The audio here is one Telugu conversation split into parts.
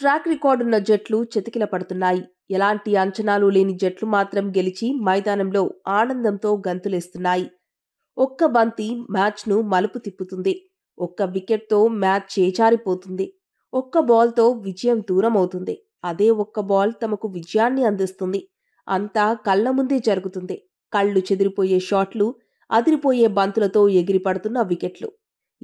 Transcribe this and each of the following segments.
ట్రాక్ రికార్డున్న జట్లు చెతికిల పడుతున్నాయి ఎలాంటి అంచనాలు లేని జట్లు మాత్రం గెలిచి మైదానంలో ఆనందంతో గంతులేస్తున్నాయి ఒక్క బంతి మ్యాచ్ను మలుపు తిప్పుతుంది ఒక్క వికెట్తో మ్యాచ్ చేచారిపోతుంది ఒక్క బాల్తో విజయం దూరం అవుతుంది అదే ఒక్క బాల్ తమకు విజయాన్ని అందిస్తుంది అంతా కళ్ళ ముందే జరుగుతుంది కళ్ళు చెదిరిపోయే షాట్లు అదిరిపోయే బంతులతో ఎగిరిపడుతున్న వికెట్లు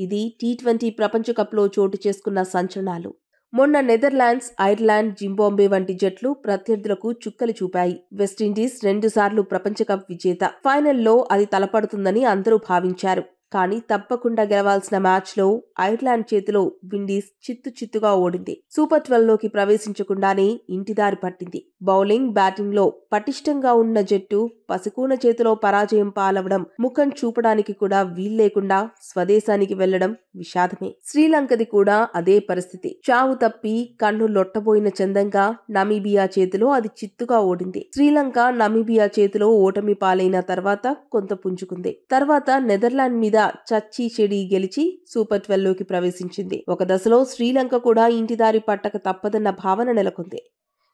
ఇది టీ ట్వంటీ ప్రపంచకప్లో చోటు చేసుకున్న సంచలనాలు మొన్న నెదర్లాండ్స్ ఐర్లాండ్ జింబాంబే వంటి జట్లు ప్రత్యర్థులకు చుక్కలు చూపాయి వెస్టిండీస్ రెండుసార్లు ప్రపంచకప్ విజేత ఫైనల్లో అది తలపడుతుందని అందరూ భావించారు కానీ తప్పకుండా గెలవాల్సిన మ్యాచ్లో ఐర్లాండ్ చేతిలో విండీస్ చిత్తు చిత్తుగా ఓడింది సూపర్ ట్వెల్వ్ లోకి ప్రవేశించకుండానే ఇంటిదారి పట్టింది బౌలింగ్ బ్యాటింగ్లో పటిష్టంగా ఉన్న జట్టు పసికూన చేతిలో పరాజయం పాలవడం ముఖం చూపడానికి కూడా వీల్లేకుండా స్వదేశానికి వెళ్లడం విషాదమే శ్రీలంకది కూడా అదే పరిస్థితి చావు తప్పి కన్ను లొట్టబోయిన చందంగా నమీబియా చేతిలో అది చిత్తుగా ఓడింది శ్రీలంక నమీబియా చేతిలో ఓటమి పాలైన తర్వాత కొంత పుంజుకుంది తర్వాత నెదర్లాండ్ మీద కూడా చచ్చి చెడి గెలిచి సూపర్ ట్వెల్వ్లోకి ప్రవేశించింది ఒక దశలో శ్రీలంక కూడా ఇంటిదారి పట్టక తప్పదన్న భావన నెలకొంది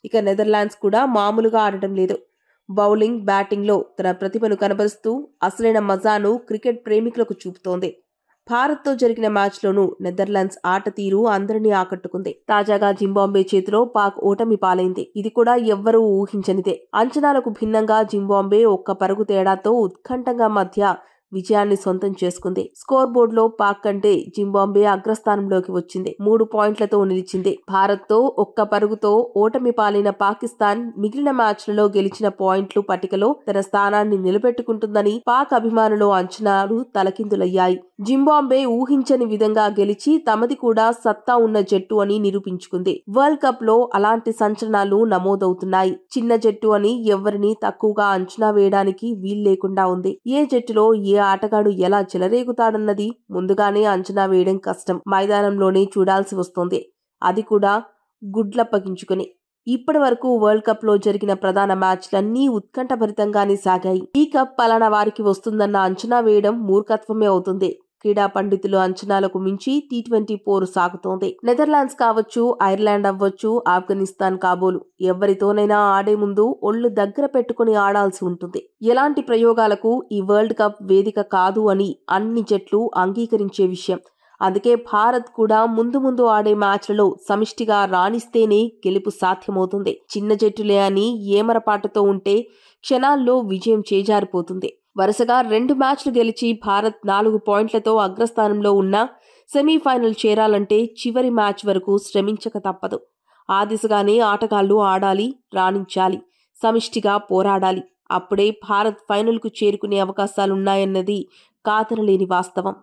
ఇక నెదర్లాండ్స్ కూడా మామూలుగా ఆడటం లేదు బౌలింగ్ బ్యాటింగ్లో తన ప్రతిభను కనబరుస్తూ అసలైన మజాను క్రికెట్ ప్రేమికులకు చూపుతోంది భారత్తో జరిగిన మ్యాచ్లోనూ నెదర్లాండ్స్ ఆట తీరు అందరినీ ఆకట్టుకుంది తాజాగా జింబాంబే చేతిలో పాక్ ఓటమి పాలైంది ఇది కూడా ఎవ్వరూ ఊహించనిదే అంచనాలకు భిన్నంగా జింబాంబే ఒక్క పరుగు తేడాతో ఉత్కంఠంగా మధ్య విజయాన్ని సొంతం చేసుకుంది స్కోర్ బోర్డులో పాక్ కంటే జింబాంబే అగ్రస్థానంలోకి వచ్చింది మూడు పాయింట్లతో నిలిచింది భారత్తో ఒక్క పరుగుతో ఓటమి పాలైన పాకిస్తాన్ మిగిలిన మ్యాచ్లలో గెలిచిన పాయింట్లు పట్టికలో తన స్థానాన్ని నిలబెట్టుకుంటుందని పాక్ అభిమానులు అంచనాలు తలకిందులయ్యాయి జింబాంబే ఊహించని విధంగా గెలిచి తమది కూడా సత్తా ఉన్న జట్టు అని నిరూపించుకుంది వరల్డ్ కప్ లో అలాంటి సంచలనాలు నమోదవుతున్నాయి చిన్న జట్టు అని ఎవరిని తక్కువగా అంచనా వేయడానికి వీలు లేకుండా ఉంది ఏ జట్టులో ఏ ఆటగాడు ఎలా చెలరేగుతాడన్నది ముందుగానే అంచనా వేయడం కష్టం మైదానంలోనే చూడాల్సి వస్తుంది అది కూడా గుడ్లప్పగించుకుని ఇప్పటి వరకు వరల్డ్ కప్ లో జరిగిన ప్రధాన మ్యాచ్లన్నీ ఉత్కంఠభరితంగానే సాగాయి ఈ కప్ పలానా వారికి వస్తుందన్న అంచనా వేయడం మూర్ఖత్వమే అవుతుంది క్రీడా పండితులు అంచనాలకు మించి టీ ట్వంటీ పోరు సాగుతోంది నెదర్లాండ్స్ కావచ్చు ఐర్లాండ్ అవ్వచ్చు ఆఫ్ఘనిస్తాన్ కాబోలు ఎవరితోనైనా ఆడే ముందు ఒళ్ళు దగ్గర పెట్టుకుని ఆడాల్సి ఉంటుంది ఎలాంటి ప్రయోగాలకు ఈ వరల్డ్ కప్ వేదిక కాదు అని అన్ని జట్లు అంగీకరించే విషయం అందుకే భారత్ కూడా ముందు ముందు ఆడే మ్యాచ్లలో సమిష్టిగా రాణిస్తేనే గెలుపు సాధ్యమవుతుంది చిన్న జట్టులే అని ఏమరపాటుతో ఉంటే క్షణాల్లో విజయం చేజారిపోతుంది వరుసగా రెండు మ్యాచ్లు గెలిచి భారత్ నాలుగు పాయింట్లతో అగ్రస్థానంలో ఉన్నా సెమీఫైనల్ చేరాలంటే చివరి మ్యాచ్ వరకు శ్రమించక తప్పదు ఆ దిశగానే ఆటగాళ్లు ఆడాలి రాణించాలి సమిష్టిగా పోరాడాలి అప్పుడే భారత్ ఫైనల్కు చేరుకునే అవకాశాలున్నాయన్నది కాతరలేని వాస్తవం